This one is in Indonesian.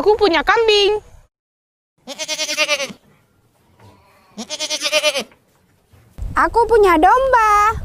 Aku punya kambing. Aku punya domba.